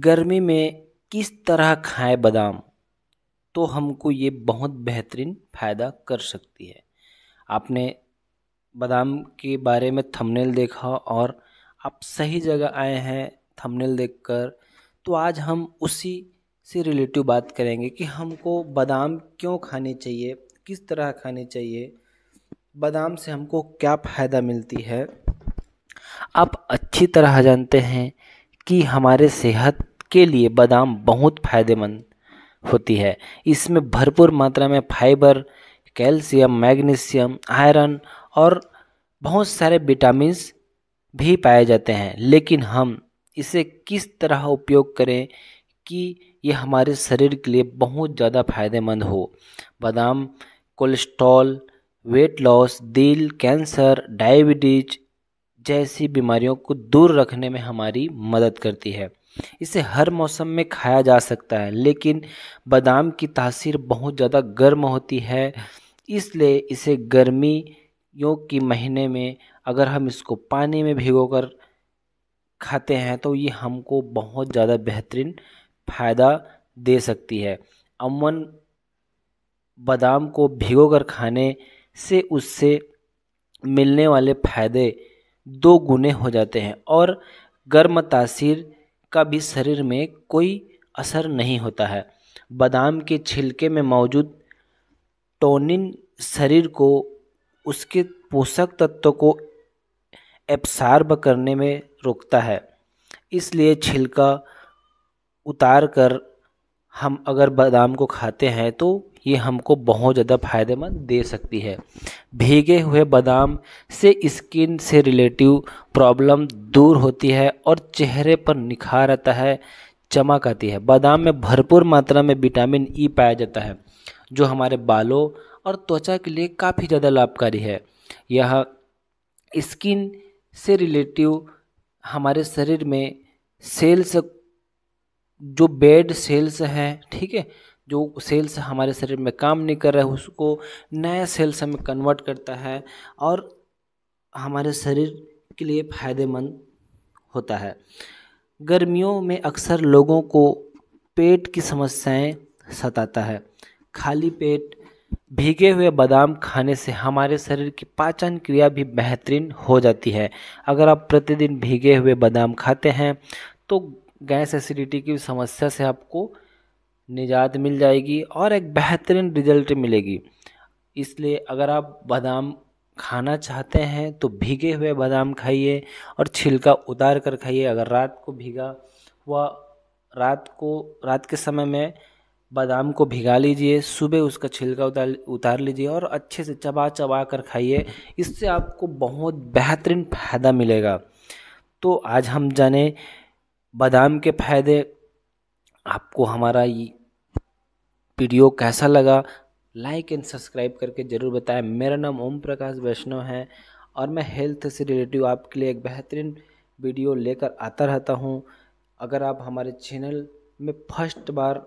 गर्मी में किस तरह खाएं बादाम तो हमको ये बहुत बेहतरीन फ़ायदा कर सकती है आपने बादाम के बारे में थंबनेल देखा और आप सही जगह आए हैं थंबनेल देखकर तो आज हम उसी से रिलेटिव बात करेंगे कि हमको बादाम क्यों खाने चाहिए किस तरह खाने चाहिए बादाम से हमको क्या फ़ायदा मिलती है आप अच्छी तरह जानते हैं कि हमारे सेहत के लिए बादाम बहुत फायदेमंद होती है इसमें भरपूर मात्रा में फाइबर कैल्शियम मैग्नीशियम आयरन और बहुत सारे विटामिन भी पाए जाते हैं लेकिन हम इसे किस तरह उपयोग करें कि ये हमारे शरीर के लिए बहुत ज़्यादा फायदेमंद हो बादाम कोलेस्ट्रॉल वेट लॉस दिल कैंसर डायबिटीज जैसी बीमारियों को दूर रखने में हमारी मदद करती है इसे हर मौसम में खाया जा सकता है लेकिन बादाम की तासीर बहुत ज़्यादा गर्म होती है इसलिए इसे गर्मियों की महीने में अगर हम इसको पानी में भिगोकर खाते हैं तो ये हमको बहुत ज़्यादा बेहतरीन फ़ायदा दे सकती है अमन बादाम को भिगोकर खाने से उससे मिलने वाले फ़ायदे दो गुने हो जाते हैं और गर्म तासीर का भी शरीर में कोई असर नहीं होता है बादाम के छिलके में मौजूद टोनिन शरीर को उसके पोषक तत्व को एब्सार्ब करने में रोकता है इसलिए छिलका उतार कर हम अगर बादाम को खाते हैं तो ये हमको बहुत ज़्यादा फायदेमंद दे सकती है भीगे हुए बादाम से स्किन से रिलेटिव प्रॉब्लम दूर होती है और चेहरे पर निखार आता है चमक आती है बादाम में भरपूर मात्रा में विटामिन ई e पाया जाता है जो हमारे बालों और त्वचा के लिए काफ़ी ज़्यादा लाभकारी है यह स्किन से रिलेटिव हमारे शरीर में सेल्स जो बेड सेल्स हैं ठीक है जो सेल्स हमारे शरीर में काम नहीं कर रहे उसको नए सेल्स में कन्वर्ट करता है और हमारे शरीर के लिए फायदेमंद होता है गर्मियों में अक्सर लोगों को पेट की समस्याएं सताता है खाली पेट भीगे हुए बादाम खाने से हमारे शरीर की पाचन क्रिया भी बेहतरीन हो जाती है अगर आप प्रतिदिन भीगे हुए बादाम खाते हैं तो गैस एसिडिटी की समस्या से आपको निजात मिल जाएगी और एक बेहतरीन रिजल्ट मिलेगी इसलिए अगर आप बादाम खाना चाहते हैं तो भीगे हुए बादाम खाइए और छिलका उतार कर खाइए अगर रात को भीगा हुआ रात को रात के समय में बादाम को भिगा लीजिए सुबह उसका छिलका उतार उतार लीजिए और अच्छे से चबा चबा कर खाइए इससे आपको बहुत बेहतरीन फ़ायदा मिलेगा तो आज हम जाने बादाम के फायदे आपको हमारा ये वीडियो कैसा लगा लाइक एंड सब्सक्राइब करके ज़रूर बताएं मेरा नाम ओम प्रकाश वैष्णव है और मैं हेल्थ से रिलेटिव आपके लिए एक बेहतरीन वीडियो लेकर आता रहता हूँ अगर आप हमारे चैनल में फर्स्ट बार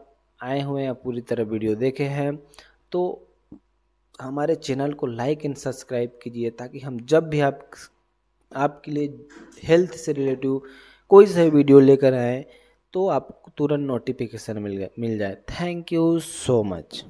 आए हुए हैं पूरी तरह वीडियो देखे हैं तो हमारे चैनल को लाइक एंड सब्सक्राइब कीजिए ताकि हम जब भी आप आपके लिए हेल्थ से रिलेटिव कोई सा वीडियो लेकर आए तो आपको तुरंत नोटिफिकेशन मिल गया मिल जाए थैंक यू सो मच